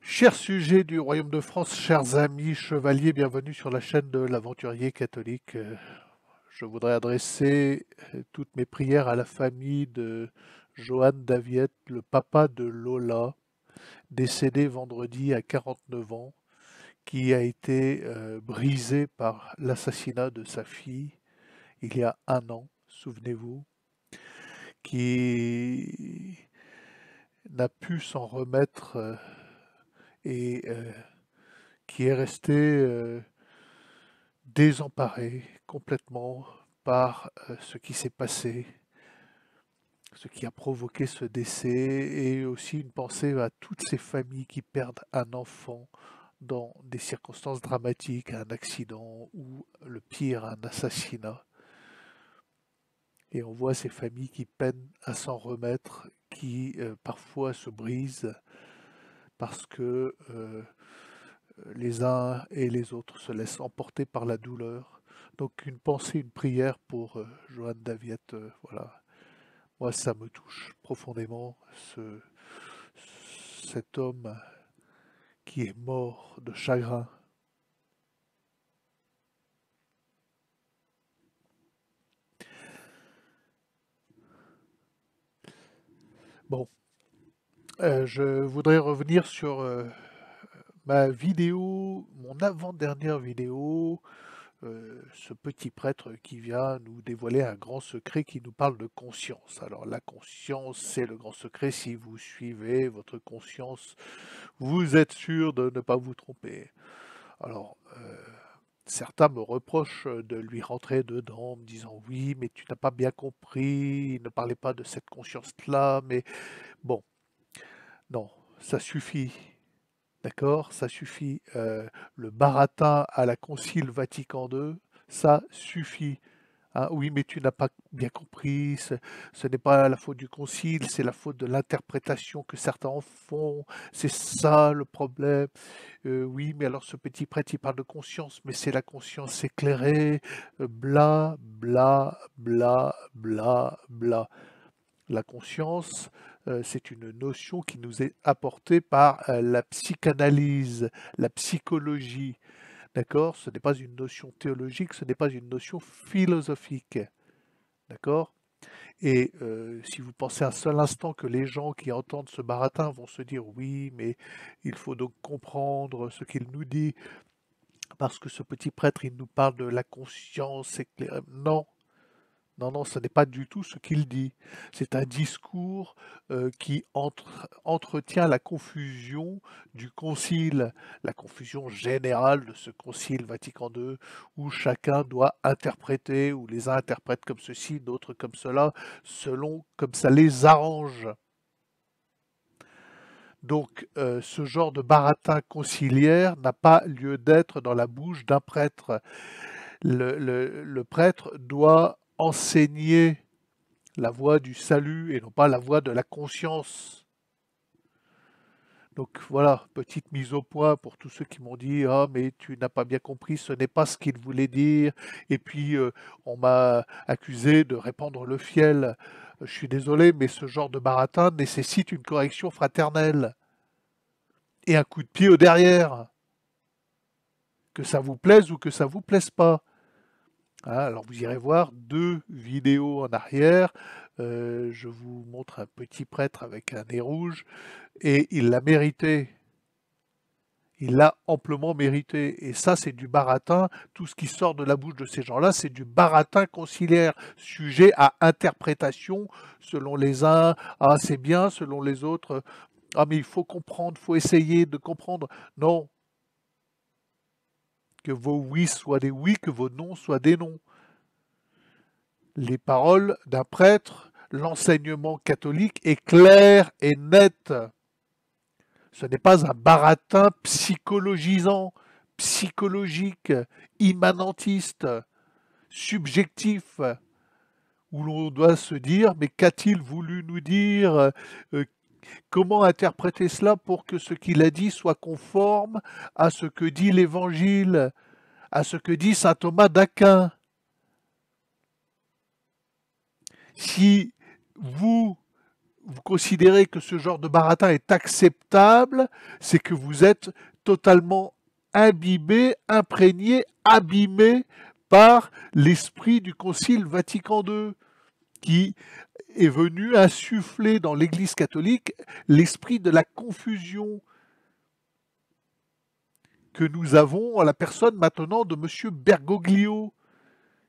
Chers sujets du Royaume de France, chers amis chevaliers, bienvenue sur la chaîne de l'aventurier catholique. Euh, je voudrais adresser euh, toutes mes prières à la famille de Johan Daviet, le papa de Lola, décédé vendredi à 49 ans, qui a été euh, brisé par l'assassinat de sa fille il y a un an, souvenez-vous, qui n'a pu s'en remettre euh, et euh, qui est resté désemparé complètement par ce qui s'est passé ce qui a provoqué ce décès, et aussi une pensée à toutes ces familles qui perdent un enfant dans des circonstances dramatiques, un accident ou le pire, un assassinat. Et on voit ces familles qui peinent à s'en remettre, qui euh, parfois se brisent parce que euh, les uns et les autres se laissent emporter par la douleur. Donc une pensée, une prière pour euh, Joanne Daviette, voilà, moi, ça me touche profondément, ce, cet homme qui est mort de chagrin. Bon, euh, je voudrais revenir sur euh, ma vidéo, mon avant-dernière vidéo euh, ce petit prêtre qui vient nous dévoiler un grand secret qui nous parle de conscience. Alors la conscience, c'est le grand secret. Si vous suivez votre conscience, vous êtes sûr de ne pas vous tromper. Alors, euh, certains me reprochent de lui rentrer dedans en me disant oui, mais tu n'as pas bien compris, il ne parlait pas de cette conscience-là, mais bon, non, ça suffit D'accord Ça suffit. le baratin à la Concile Vatican II, ça suffit. oui, mais tu n'as pas bien compris. Ce, n'est pas la faute du Concile, c'est la faute de l'interprétation que certains en font. C'est ça le problème. oui, mais alors ce petit prêtre, il parle de conscience, mais c'est la conscience éclairée. bla, bla, bla, bla, bla. La conscience, euh, c'est une notion qui nous est apportée par euh, la psychanalyse, la psychologie. D'accord Ce n'est pas une notion théologique, ce n'est pas une notion philosophique. D'accord et euh, si vous pensez un seul instant que les gens qui entendent ce baratin vont se dire oui, mais il faut donc comprendre ce qu'il nous dit, parce que ce petit prêtre, il nous parle de la conscience éclairée. Non, non, non, ce n'est pas du tout ce qu'il dit. C'est un discours euh, qui entretient la confusion du concile, la confusion générale de ce concile Vatican II, où chacun doit interpréter, ou les uns interprètent comme ceci, d'autres comme cela, selon comme ça les arrange. Donc euh, ce genre de baratin conciliaire n'a pas lieu d'être dans la bouche d'un prêtre. le prêtre doit enseigner la voie du salut et non pas la voie de la conscience. Donc voilà, petite mise au point pour tous ceux qui m'ont dit Ah, mais tu n'as pas bien compris, ce n'est pas ce qu'il voulait dire. Et puis, euh, on m'a accusé de répandre le fiel. Je suis désolé, mais ce genre de baratin nécessite une correction fraternelle et un coup de pied au derrière. Que ça vous plaise ou que ça vous plaise pas. Ah, alors vous irez voir deux vidéos en arrière. Euh, je vous montre un petit prêtre avec un nez rouge et il l'a mérité. Il l'a amplement mérité. Et ça, c'est du baratin. Tout ce qui sort de la bouche de ces gens-là, c'est du baratin conciliaire, sujet à interprétation selon les uns. Ah, c'est bien, selon les autres. Ah, mais il faut comprendre, faut essayer de comprendre. Non, que vos oui soient des oui, que vos non soient des non. Les paroles d'un prêtre, l'enseignement catholique est clair et net. Ce n'est pas un baratin psychologisant, psychologique, immanentiste, subjectif, où l'on doit se dire mais qu'a-t-il voulu nous dire euh, Comment interpréter cela pour que ce qu'il a dit soit conforme à ce que dit l'Évangile, à ce que dit saint Thomas d'Aquin Si vous, considérez que ce genre de baratin est acceptable, c'est que vous êtes totalement imbibé, imprégné, abîmé par l'esprit du Concile Vatican II, qui est venu insuffler dans l'Église catholique l'esprit de la confusion que nous avons à la personne maintenant de M. Bergoglio,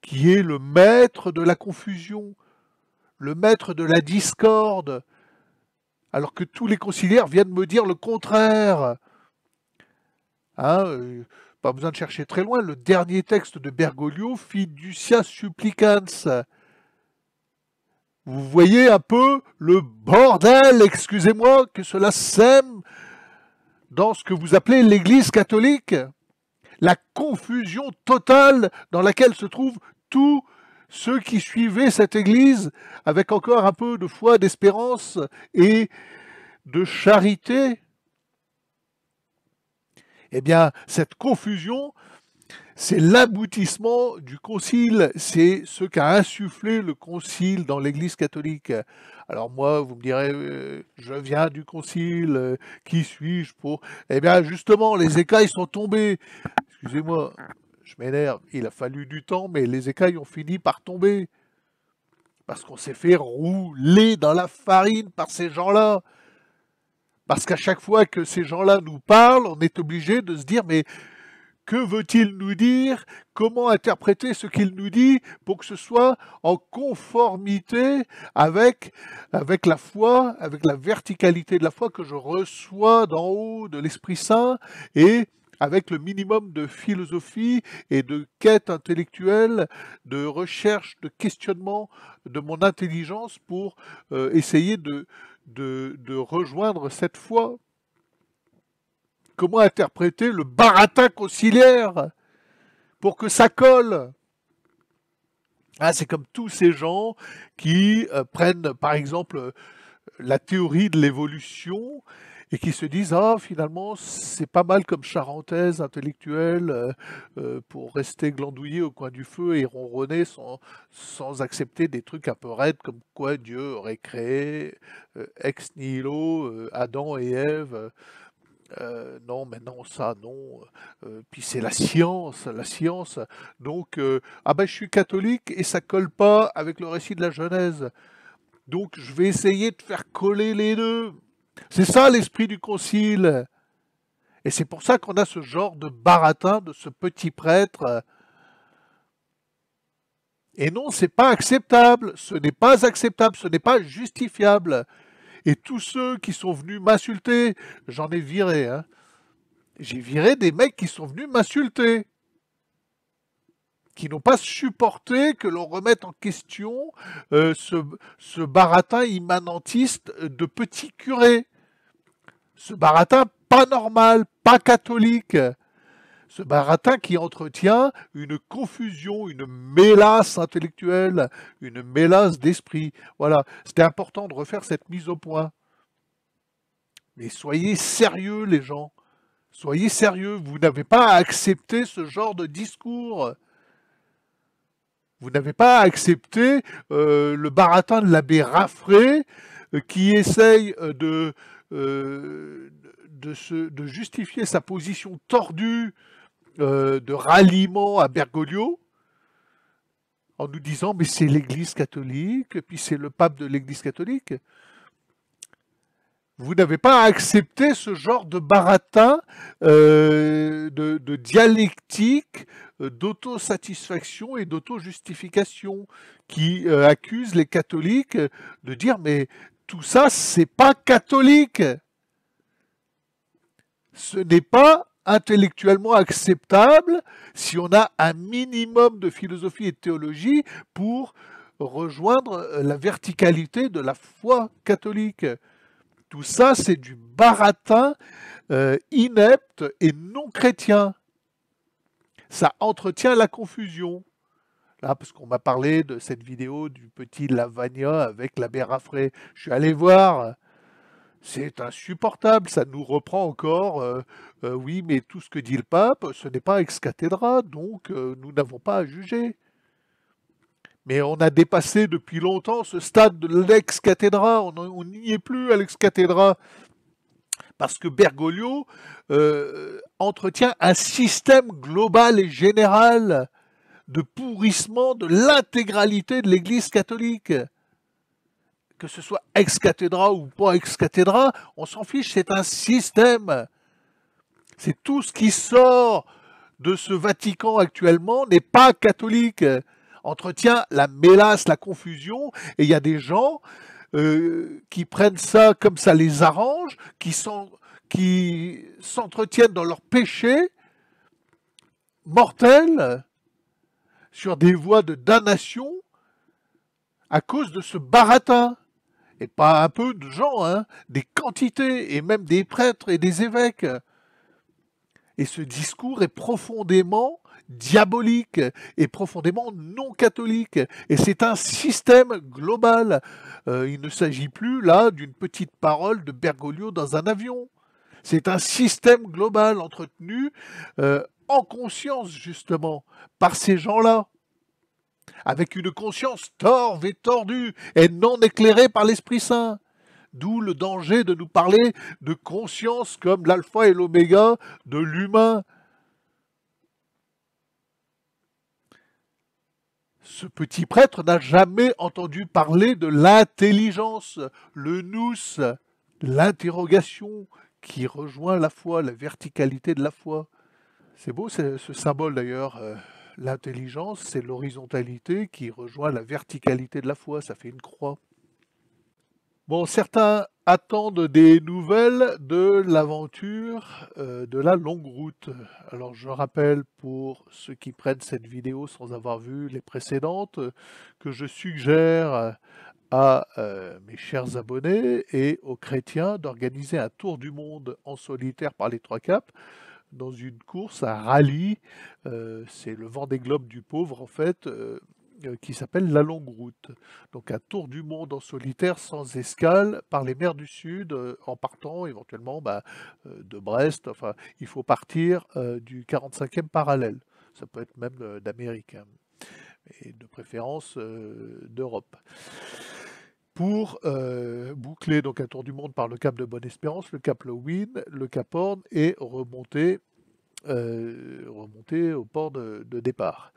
qui est le maître de la confusion, le maître de la discorde, alors que tous les conciliaires viennent me dire le contraire. Hein, euh, pas besoin de chercher très loin, le dernier texte de Bergoglio, Fiducia supplicans, vous voyez un peu le bordel, excusez-moi, que cela sème dans ce que vous appelez l'Église catholique La confusion totale dans laquelle se trouvent tous ceux qui suivaient cette Église avec encore un peu de foi, d'espérance et de charité Eh bien, cette confusion c'est l'aboutissement du concile, c'est ce qu'a insufflé le concile dans l'Église catholique. Alors moi, vous me direz, euh, je viens du concile, euh, qui suis-je pour... Eh bien justement, les écailles sont tombées. Excusez-moi, je m'énerve, il a fallu du temps, mais les écailles ont fini par tomber. Parce qu'on s'est fait rouler dans la farine par ces gens-là. Parce qu'à chaque fois que ces gens-là nous parlent, on est obligé de se dire, mais que veut-il nous dire Comment interpréter ce qu'il nous dit pour que ce soit en conformité avec, avec la foi, avec la verticalité de la foi que je reçois d'en haut de l'Esprit Saint et avec le minimum de philosophie et de quête intellectuelle, de recherche, de questionnement de mon intelligence pour euh, essayer de, de, de rejoindre cette foi Comment interpréter le baratin conciliaire pour que ça colle ah, C'est comme tous ces gens qui euh, prennent, par exemple, euh, la théorie de l'évolution et qui se disent ah finalement c'est pas mal comme charentaise intellectuelle euh, pour rester glandouillé au coin du feu et ronronner sans, accepter des trucs un peu raides comme quoi Dieu aurait créé ex nihilo Adam et Ève euh, non, mais non, ça, non. Euh, puis c'est la science, la science. Donc, euh, ah ben je suis catholique et ça colle pas avec le récit de la Genèse. Donc, je vais essayer de faire coller les deux. C'est ça l'esprit du concile. Et c'est pour ça qu'on a ce genre de baratin de ce petit prêtre. Et non, c'est pas acceptable. Ce n'est pas acceptable. Ce n'est pas justifiable. Et tous ceux qui sont venus m'insulter, j'en ai viré. Hein. J'ai viré des mecs qui sont venus m'insulter qui n'ont pas supporté que l'on remette en question euh, ce, ce, baratin immanentiste de petit curé. Ce baratin pas normal, pas catholique, ce baratin qui entretient une confusion, une mélasse intellectuelle, une mélasse d'esprit. Voilà, c'était important de refaire cette mise au point. Mais soyez sérieux, les gens. Soyez sérieux, vous n'avez pas à accepter ce genre de discours. Vous n'avez pas à accepter euh, le baratin de l'abbé Raffray euh, qui essaye euh, de, de, de, justifier sa position tordue euh, de ralliement à Bergoglio en nous disant mais c'est l'Église catholique, puis c'est le pape de l'Église catholique. Vous n'avez pas accepté ce genre de baratin, euh, de, dialectique, euh, d'autosatisfaction et d'auto-justification qui accuse les catholiques de dire mais tout ça c'est pas catholique. Ce n'est pas intellectuellement acceptable si on a un minimum de philosophie et de théologie pour rejoindre euh, la verticalité de la foi catholique. Tout ça, c'est du baratin euh, inepte et non chrétien. Ça entretient la confusion. Là, parce qu'on m'a parlé de cette vidéo du petit Lavagna avec la Raffray. Je suis allé voir c'est insupportable, ça nous reprend encore, euh, euh, oui, mais tout ce que dit le pape, ce n'est pas ex cathedra, donc euh, nous n'avons pas à juger. Mais on a dépassé depuis longtemps ce stade de l'ex cathedra, on n'y est plus à l'ex cathedra. Parce que Bergoglio entretient un système global et général de pourrissement de l'intégralité de l'Église catholique que ce soit ex cathédra ou pas ex cathédra, on s'en fiche, c'est un système. C'est tout ce qui sort de ce Vatican actuellement n'est pas catholique. Entretient la mélasse, la confusion, et il y a des gens euh, qui prennent ça comme ça les arrange, qui sont qui s'entretiennent dans leur péché mortel sur des voies de damnation à cause de ce baratin et pas un peu de gens, hein. des quantités, et même des prêtres et des évêques. Et ce discours est profondément diabolique et profondément non catholique. Et c'est un système global. Euh, il ne s'agit plus là d'une petite parole de Bergoglio dans un avion. C'est un système global entretenu euh, en conscience justement par ces gens-là avec une conscience torve et tordue et non éclairée par l'Esprit Saint. D'où le danger de nous parler de conscience comme l'alpha et l'oméga de l'humain. Ce petit prêtre n'a jamais entendu parler de l'intelligence, le nous, l'interrogation qui rejoint la foi, la verticalité de la foi. C'est beau ce, symbole d'ailleurs. Euh, L'intelligence, c'est l'horizontalité qui rejoint la verticalité de la foi, ça fait une croix. Bon, certains attendent des nouvelles de l'aventure euh, de la longue route. Alors je rappelle pour ceux qui prennent cette vidéo sans avoir vu les précédentes que je suggère à euh, mes chers abonnés et aux chrétiens d'organiser un tour du monde en solitaire par les trois caps dans une course, à rallye. Euh, c'est le vent des globes du pauvre, en fait. Euh, euh, qui s'appelle La Longue Route. Donc un tour du monde en solitaire sans escale par les mers du Sud en partant éventuellement bah, de Brest. Enfin, il faut partir du 45e parallèle. Ça peut être même d'Amérique, hein, et de préférence d'Europe pour euh, boucler donc un tour du monde par le cap de Bonne-Espérance, le cap Lowin, le cap Horn et remonter, euh, remonter au port de, départ.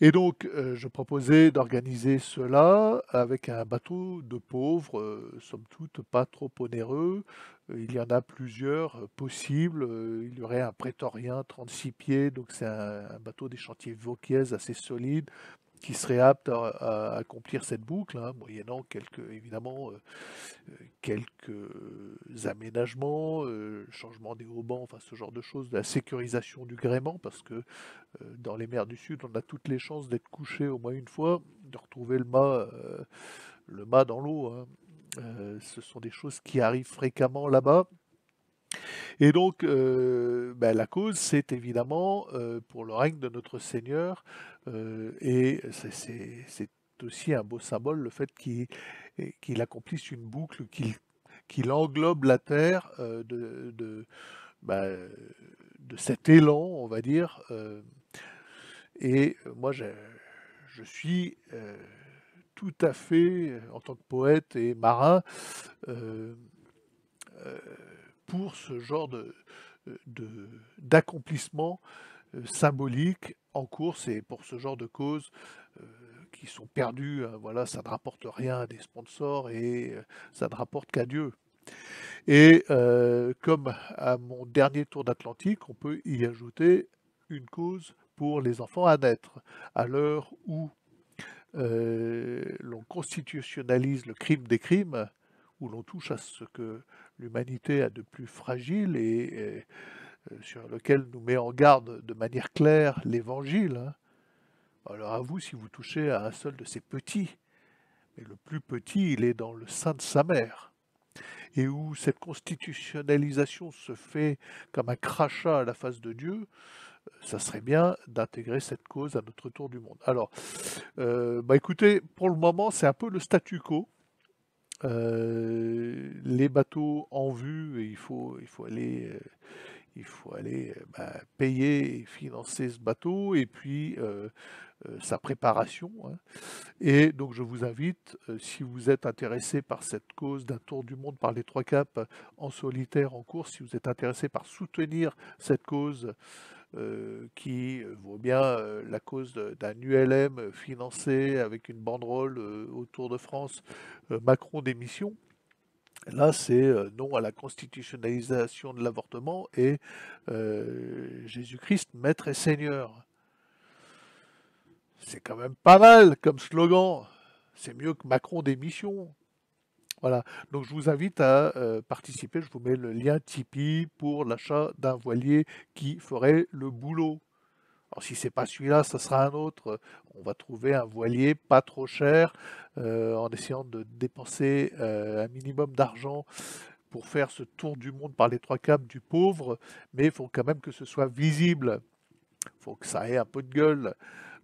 Et donc, euh, je proposais d'organiser cela avec un bateau de pauvres, somme toute pas trop onéreux. Il y en a plusieurs possibles. Il y aurait un prétorien 36 pieds, donc c'est un, bateau des chantiers vauquiez assez solide, qui serait apte à, accomplir cette boucle, hein, moyennant quelques, évidemment euh, euh, quelques aménagements, euh, changement des haubans, enfin ce genre de choses, de la sécurisation du gréement, parce que dans les mers du Sud, on a toutes les chances d'être couché au moins une fois, de retrouver le mât, dans l'eau. Hein. ce sont des choses qui arrivent fréquemment là-bas. Et donc, euh, ben, la cause, c'est évidemment euh, pour le règne de notre Seigneur, euh, et c'est aussi un beau symbole le fait qu'il accomplisse une boucle, qu'il englobe la terre ben, de, cet élan, on va dire. et moi, je suis tout à fait, en tant que poète et marin, pour ce genre d'accomplissement euh, de, d'accomplissement euh, symbolique en course et pour ce genre de causes euh, qui sont perdues. Hein, voilà, ça ne rapporte rien à des sponsors et ça ne rapporte qu'à Dieu. Et comme à mon dernier tour d'Atlantique, on peut y ajouter une cause pour les enfants à naître, à l'heure où l'on constitutionnalise le crime des crimes, où l'on touche à ce que l'humanité a de plus fragile et, euh, sur lequel nous met en garde de manière claire l'Évangile. Hein. Alors à vous si vous touchez à un seul de ces petits, mais le plus petit, il est dans le sein de sa mère, et où cette constitutionnalisation se fait comme un crachat à la face de Dieu, ça serait bien d'intégrer cette cause à notre tour du monde. Alors, euh, bah écoutez, pour le moment, c'est un peu le statu quo. Euh, les bateaux en vue, il faut, il faut aller, euh, il faut aller euh, bah, payer et financer ce bateau et puis sa préparation. Hein. Et donc je vous invite, si vous êtes intéressé par cette cause d'un tour du monde par les trois caps en solitaire, en course, si vous êtes intéressé par soutenir cette cause, euh, qui euh, vaut bien euh, la cause d'un ULM financé avec une banderole autour de France, Macron démission. Là, c'est non à la constitutionnalisation de l'avortement et Jésus-Christ, maître et seigneur. C'est quand même pas mal comme slogan. C'est mieux que Macron démission. Voilà, donc je vous invite à euh, participer, je vous mets le lien Tipeee pour l'achat d'un voilier qui ferait le boulot. Alors si c'est pas celui-là, ça sera un autre. On va trouver un voilier pas trop cher euh, en essayant de dépenser euh, un minimum d'argent pour faire ce tour du monde par les trois câbles du pauvre, mais il faut quand même que ce soit visible. Il faut que ça ait un peu de gueule.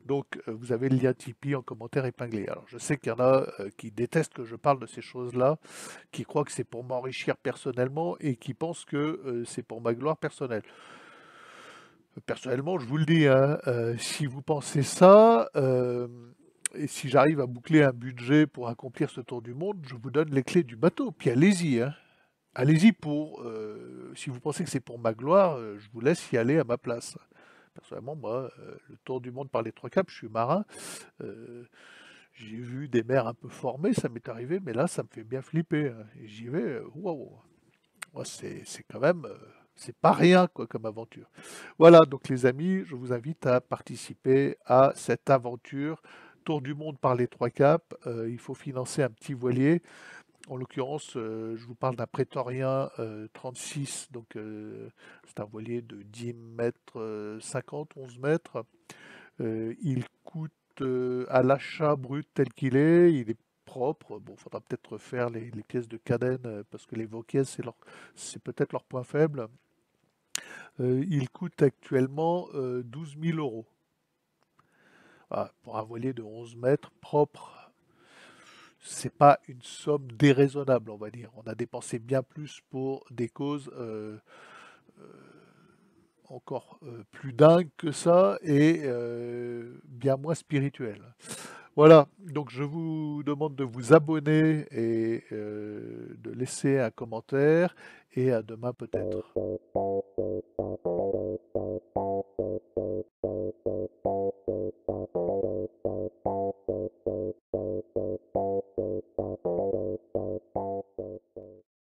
Donc, euh, vous avez le lien Tipeee en commentaire épinglé. Alors, je sais qu'il y en a euh, qui détestent que je parle de ces choses-là, qui croient que c'est pour m'enrichir personnellement et qui pensent que euh, c'est pour ma gloire personnelle. Personnellement, je vous le dis, hein, si vous pensez ça, et si j'arrive à boucler un budget pour accomplir ce tour du monde, je vous donne les clés du bateau. Puis allez-y. Hein. Allez-y pour... si vous pensez que c'est pour ma gloire, je vous laisse y aller à ma place. Personnellement, moi, euh, le tour du monde par les trois caps, je suis marin. Euh, j'ai vu des mers un peu formées, ça m'est arrivé, mais là, ça me fait bien flipper. Hein. Et j'y vais, euh, waouh! Wow. C'est quand même c'est pas rien quoi, comme aventure. Voilà, donc les amis, je vous invite à participer à cette aventure. Tour du monde par les trois caps, il faut financer un petit voilier en l'occurrence, euh, je vous parle d'un prétorien 36, euh, donc euh, c'est un voilier de 10 mètres 50, 11 mètres. il coûte à l'achat brut tel qu'il est, il est propre. Bon, faudra peut-être refaire les, pièces de cadenne parce que les vauquiers, c'est peut-être leur point faible. il coûte actuellement 12 000 euros. Ah, pour un voilier de 11 mètres propre c'est pas une somme déraisonnable, on va dire. On a dépensé bien plus pour des causes euh, euh, encore euh, plus dingues que ça et bien moins spirituelles. Voilà, donc je vous demande de vous abonner et de laisser un commentaire et à demain peut-être.